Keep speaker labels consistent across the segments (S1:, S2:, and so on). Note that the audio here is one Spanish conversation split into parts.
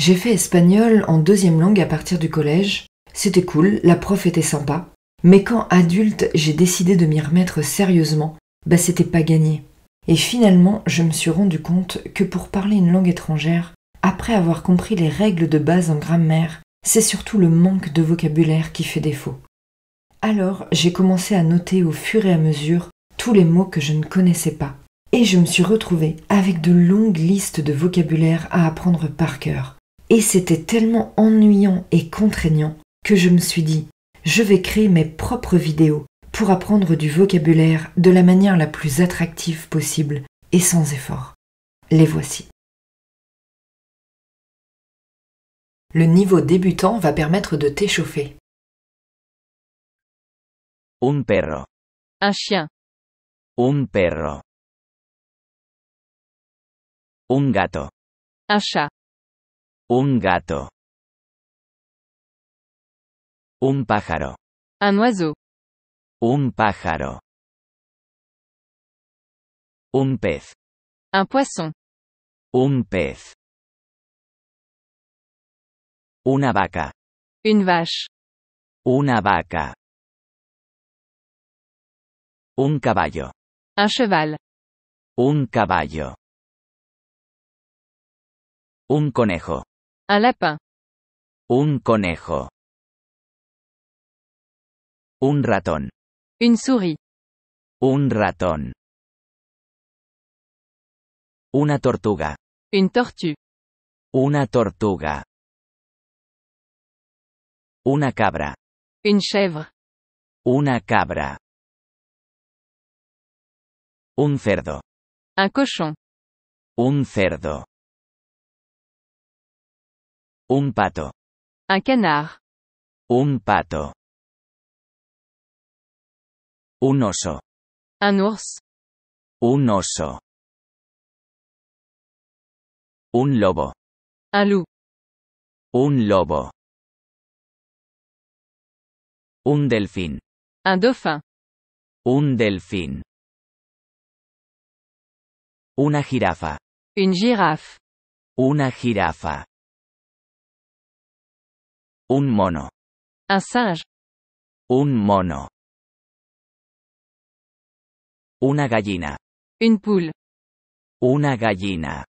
S1: J'ai fait espagnol en deuxième langue à partir du collège. C'était cool, la prof était sympa. Mais quand adulte, j'ai décidé de m'y remettre sérieusement, bah c'était pas gagné. Et finalement, je me suis rendu compte que pour parler une langue étrangère, après avoir compris les règles de base en grammaire, c'est surtout le manque de vocabulaire qui fait défaut. Alors, j'ai commencé à noter au fur et à mesure tous les mots que je ne connaissais pas. Et je me suis retrouvée avec de longues listes de vocabulaire à apprendre par cœur. Et c'était tellement ennuyant et contraignant que je me suis dit, je vais créer mes propres vidéos pour apprendre du vocabulaire de la manière la plus attractive possible et sans effort. Les voici. Le niveau débutant va permettre de t'échauffer. Un perro. Un chien. Un perro. Un gato. Un chat. Un gato. Un pájaro. Un oiseau. Un pájaro. Un pez. Un poisson. Un pez. Una vaca. Un vache. Una vaca. Un caballo. Un cheval. Un caballo. Un conejo lapin Un conejo. Un ratón. Une souris. Un ratón. Una tortuga. Une tortue. Una tortuga. Una cabra. Une chèvre. Una cabra. Un cerdo. Un cochon. Un cerdo. Un pato. Un canard. Un pato. Un oso. Un ours. Un oso. Un lobo. Un loup. Un lobo. Un delfín. Un dauphin. Un delfín. Una jirafa. Un girafe. Una jirafa. Un mono. singe. Un mono. Una gallina. Un poule. Una gallina.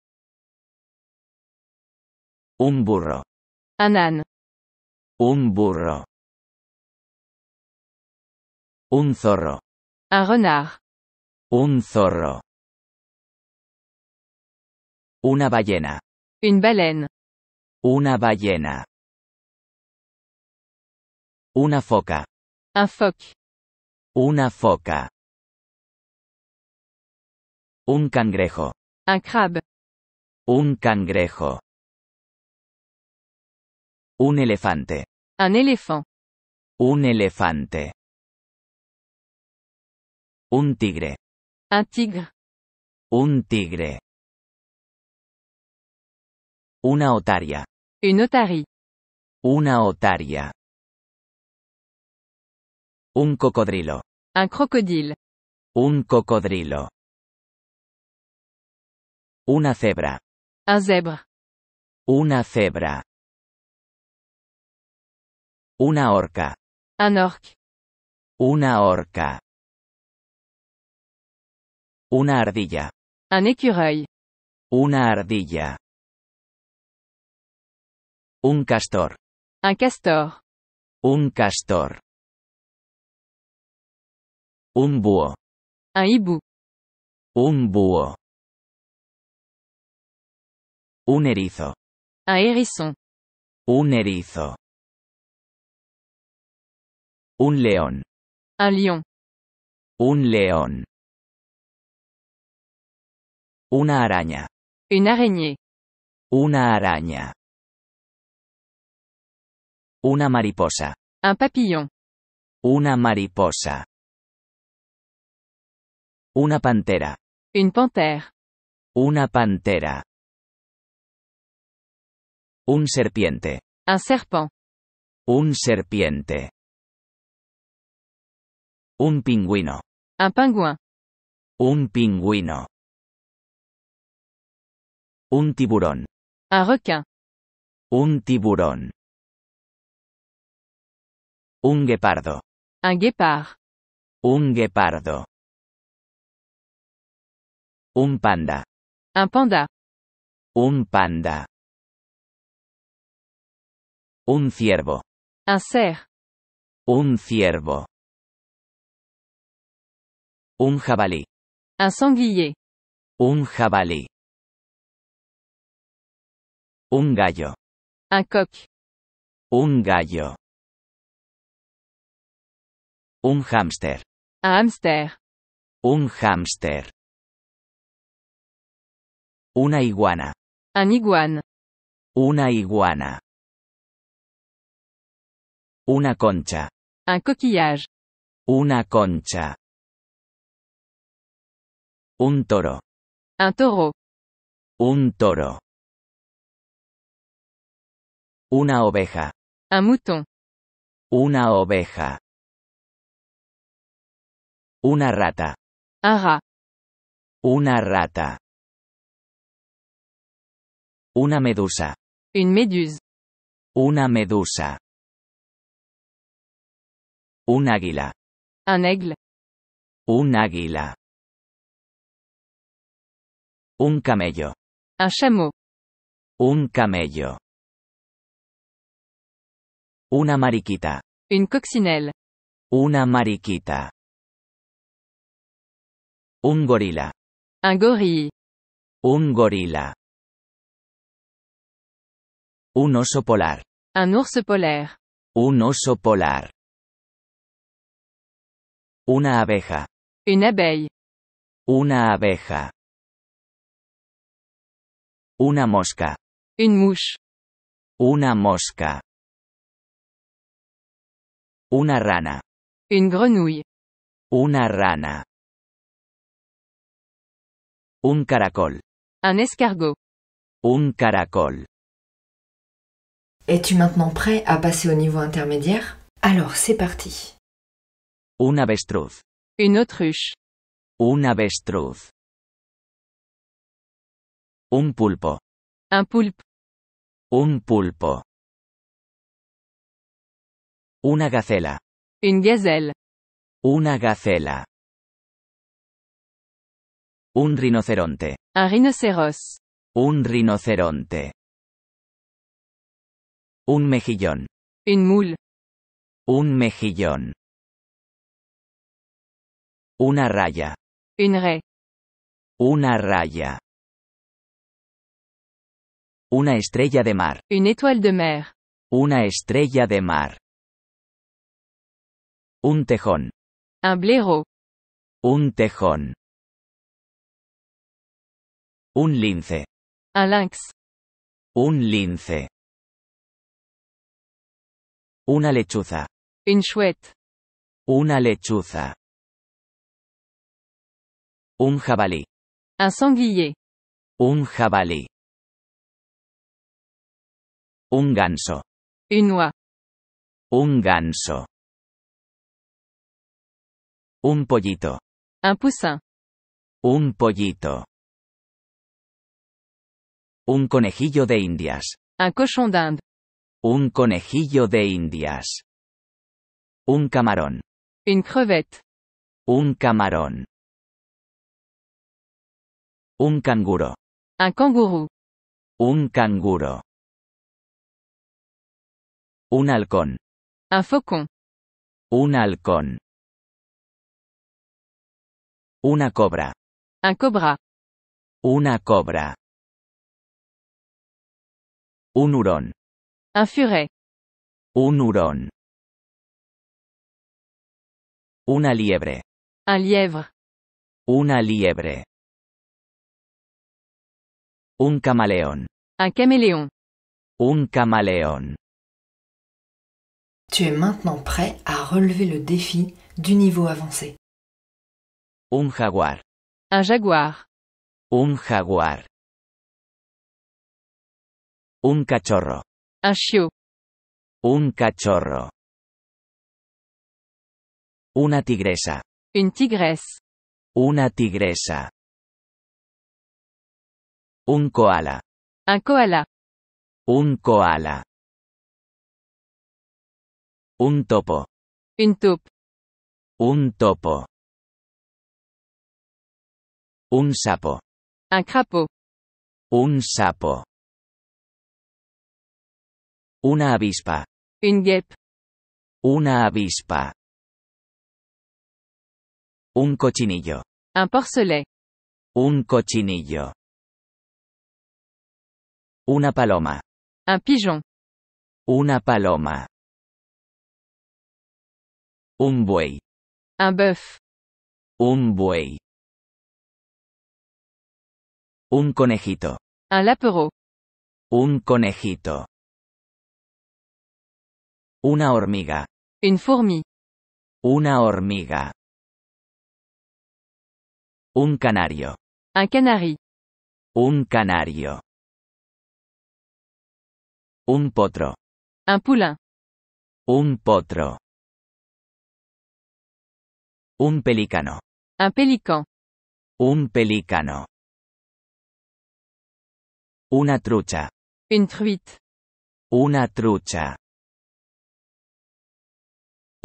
S1: Un burro. Un Un burro. Un zorro. Un renard. Un zorro. Una ballena. Une baleine. Una ballena. Una foca. Un phoque. Una foca. Un cangrejo. Un crab. Un cangrejo. Un elefante. Un elefante. Un elefante. Un tigre. Un tigre. Un tigre. Una otaria. Une otarie. Una otaria. Un cocodrilo. Un crocodile. Un cocodrilo. Una cebra. Un zebra. Una cebra. Una orca. Un orc. Una orca. Una ardilla. Un écureuil. Una ardilla. Un castor. Un castor. Un castor. Un boa. Un hibou. Un búho. Un erizo. Un hérisson. Un erizo. Un león. Un lion. Un león. Una araña. una araña, Una araña. Una mariposa. Un papillon. Una mariposa. Una pantera. Un pantera, Una pantera. Un serpiente. Un serpent. Un serpiente. Un pingüino. Un pingüin. Un pingüino. Un tiburón. Un requin. Un tiburón. Un guepardo. Un guépard. Un guepardo. Un panda. Un panda. Un panda. Un ciervo. Un cerf. Un ciervo. Un jabalí. Un sanguillé. Un jabalí. Un gallo. Un coq. Un gallo. Un hámster. Un hámster. Un hámster. Una iguana. Un iguan. Una iguana. Una concha. Un coquillage. Una concha. Un toro. Un toro, Un toro. Una oveja. Un mouton. Una oveja. Una rata. Un rat. Una rata. Una medusa. Une méduse. Una medusa. Un águila. Un aigle. Un águila. Un camello. Un chameau. Un camello. Una mariquita. Un coccinelle. Una mariquita. Un gorila. Un gorille. Un gorila. Un oso polar. Un ours polar. Un oso polar. Una abeja. Une abeille. Una abeja. Una mosca. Un mouche. Una mosca. Una rana. Une grenouille. Una rana. Un caracol. Un escargot. Un caracol. Es-tu maintenant prêt à passer au niveau intermédiaire Alors c'est parti. Un avestruz. Une autruche. Un avestruz. Un pulpo. Un pulpe. Un pulpo. Una gacela. Une gazelle. Una gacela. Un rinoceronte. Un rhinocéros. Un rinoceronte. Un mejillón. Un moule. Un mejillón. Una raya. Un re. Una raya. Una estrella de mar. Une étoile de mer. Una estrella de mar. Un tejón. Un blaireau. Un tejón. Un lince. Un lynx. Un lince. Una lechuza. Un chouette. Una lechuza. Un jabalí. Un sanglier. Un jabalí. Un ganso. Une Un ganso. Un pollito. Un poussin. Un pollito. Un conejillo de indias. Un cochon d'Inde. Un conejillo de indias. Un camarón. Une crevette. Un camarón. Un canguro. Un canguro, Un canguro. Un halcón. Un focón, Un halcón. Una cobra. Un cobra. Una cobra. Un hurón. Un furet. Un huron. Una liebre. Un lièvre. Une liebre. Un caméléon. Un caméléon. Un caméléon. Tu es maintenant prêt à relever le défi du niveau avancé. Un jaguar. Un jaguar. Un jaguar. Un cachorro. Un cachorro. Una tigresa. Un tigres. Una tigresa. Un koala. Un koala. Un koala. Un topo. un Un topo. Un sapo. Un crapo. Un sapo. Una avispa. Un guêpe. Una avispa. Un cochinillo. Un porcelet. Un cochinillo. Una paloma. Un pigeon. Una paloma. Un buey. Un bœuf. Un buey. Un conejito. Un lapero, Un conejito. Una hormiga. Une fourmi. Una hormiga. Un canario. Un canari. Un canario. Un potro. Un poulain. Un potro. Un pelícano. Un pelican. Un pelícano. Una trucha. Une truite. Una trucha.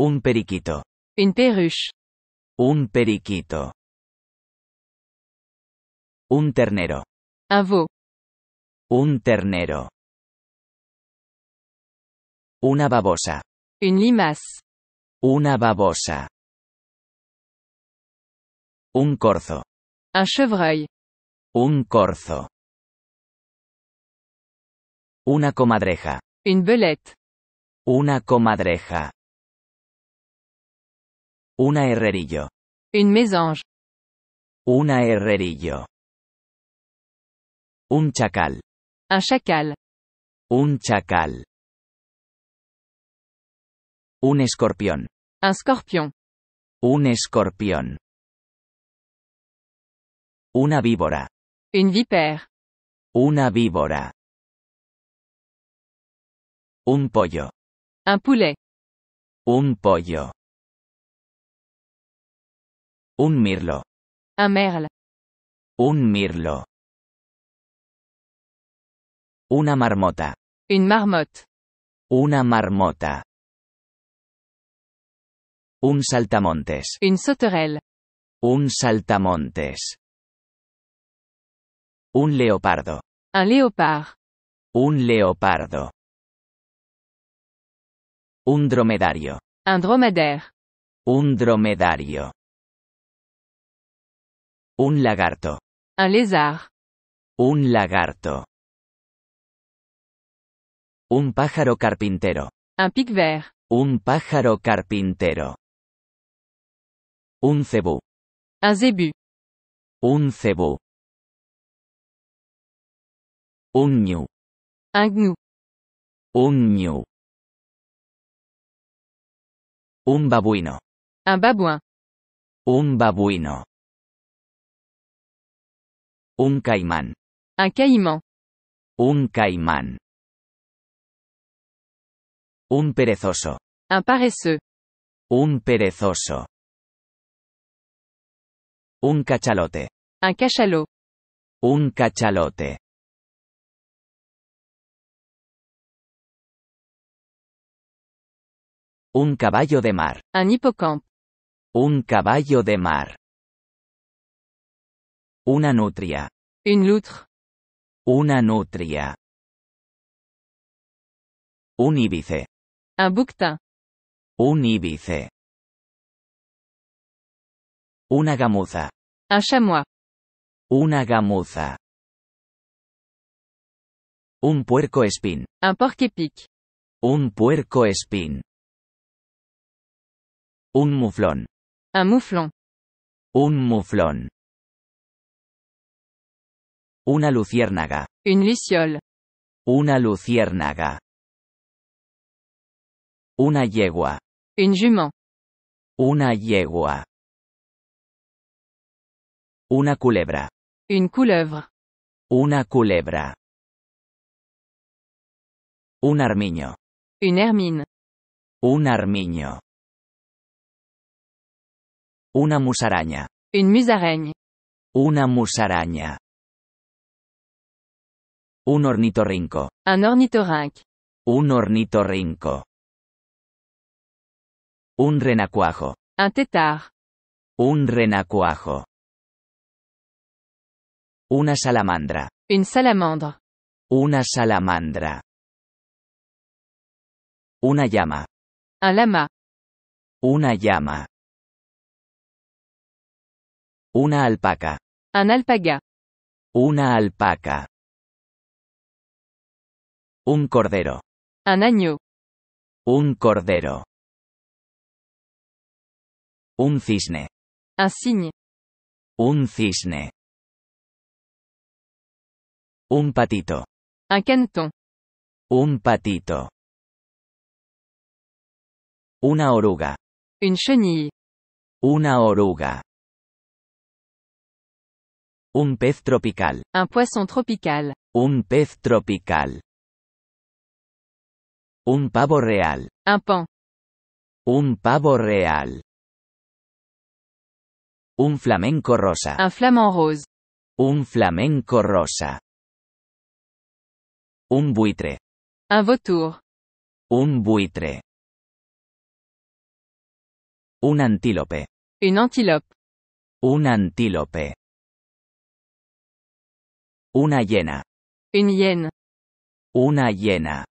S1: Un periquito. Une perruche. Un periquito. Un ternero. Un veau. Un ternero. Una babosa. Une limace. Una babosa. Un corzo. Un chevreuil. Un corzo. Una comadreja. Un belette. Una comadreja. Una herrerillo. Une mésange. Una herrerillo. Un chacal. Un chacal. Un chacal. Un escorpión. Un scorpion. Un escorpión. Una víbora. Une vipère. Una víbora. Un pollo. Un poulet. Un pollo. Un mirlo. Un merle. Un mirlo. Una marmota. Un marmotte. Una marmota. Un saltamontes. Un sauterelle. Un saltamontes. Un leopardo. Un léopard. Un leopardo. Un dromedario. Un dromedaire. Un dromedario. Un lagarto. Un lézard. Un lagarto. Un pájaro carpintero. Un pic vert. Un pájaro carpintero. Un cebú. Un zebu, Un cebú. Un ñu. Un gnu. Un ñu. Un babuino. Un babouin. Un babuino. Un caimán. Un caimán. Un caimán. Un perezoso. Un paresseux. Un perezoso. Un cachalote. Un cachalot. Un cachalote. Un caballo de mar. Un hipocampo. Un caballo de mar. Una nutria. Une loutre. Una nutria. Un íbice. Un bouquetin. Un íbice. Una gamuza. Un chamois. Una gamuza. Un puerco espín. Un porc Un puerco espín. Un muflón. Un muflón. Un muflón. Una luciérnaga. Une luciole. Una luciérnaga. Una yegua. un jument. Una yegua. Una culebra. Une couleuvre. Una culebra. Un armiño. Une hermine. Un armiño. Una musaraña. Une musaraigne. Una musaraña. Un ornitorrinco. Un ornitorrinco, Un ornitorrinco. Un renacuajo. Un tétard. Un renacuajo. Una salamandra. Une salamandra. Una salamandra. Una llama. Un lama. Una llama. Una alpaca. Un alpaga. Una alpaca. Un cordero. Un año. Un cordero. Un cisne. Un cisne. Un cisne. Un patito. Un canton. Un patito. Una oruga. Une chenille. Una oruga. Un pez tropical. Un poisson tropical. Un pez tropical. Un pavo real. Un pan. Un pavo real. Un flamenco rosa. Un rose. Un flamenco rosa. Un buitre. Un vautour. Un buitre. Un antílope. Un antílope. Un antílope. Una hiena. Un hiena. Una hiena.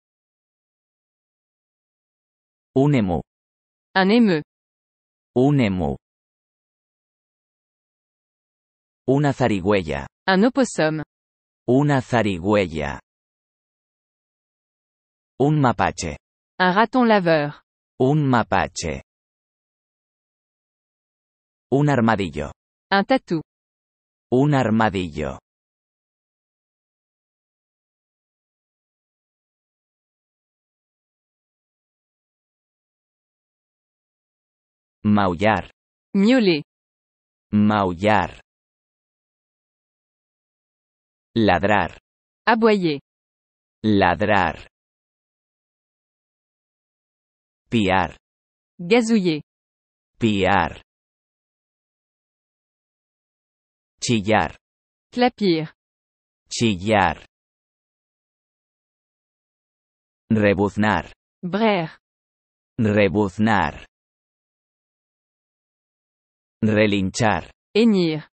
S1: Un émeu. Un émeu. Un émeu. Una zarigüeya. Un opossum. Una zarigüeya. Un mapache. Un raton laveur. Un mapache. Un armadillo. Un tatou. Un armadillo. Maullar. Muley. Maullar. Ladrar. Aboyer. Ladrar. Piar. Gazouiller. Piar. Chillar. Clapir. Chillar. Rebuznar. Brer. Rebuznar. Relinchar. Enir.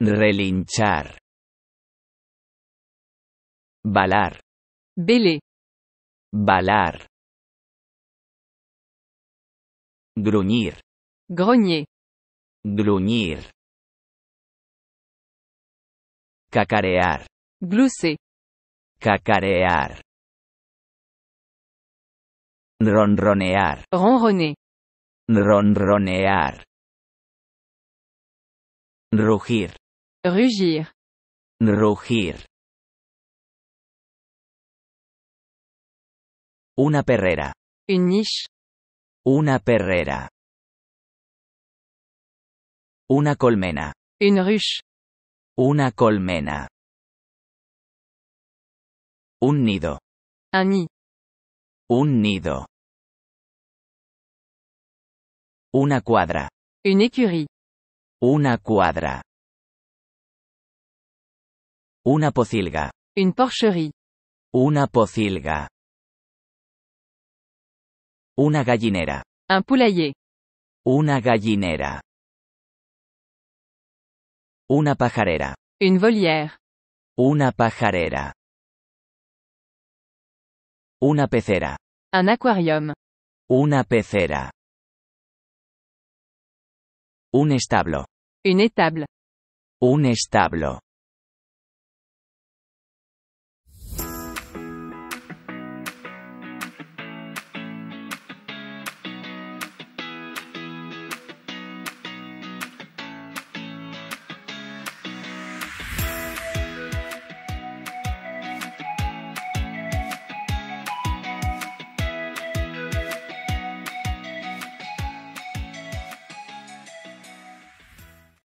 S1: Relinchar. Balar. vele Balar. Gruñir. Groñer. Gruñir. Cacarear. Gluce. Cacarear. Ronronear. Ronroner. Ronronear. Rugir. Rugir. Rugir. Una perrera. Une niche. Una perrera. Una colmena. Une ruche. Una colmena. Un nido. Un nid. Un nido. Una cuadra. una écurie. Una cuadra. Una pocilga. Une porcherie. Una pocilga. Una gallinera. Un poulailler. Una gallinera. Una pajarera. Une volière. Una pajarera. Una pecera. Un aquarium. Una pecera. Un establo. Un establo. Un establo.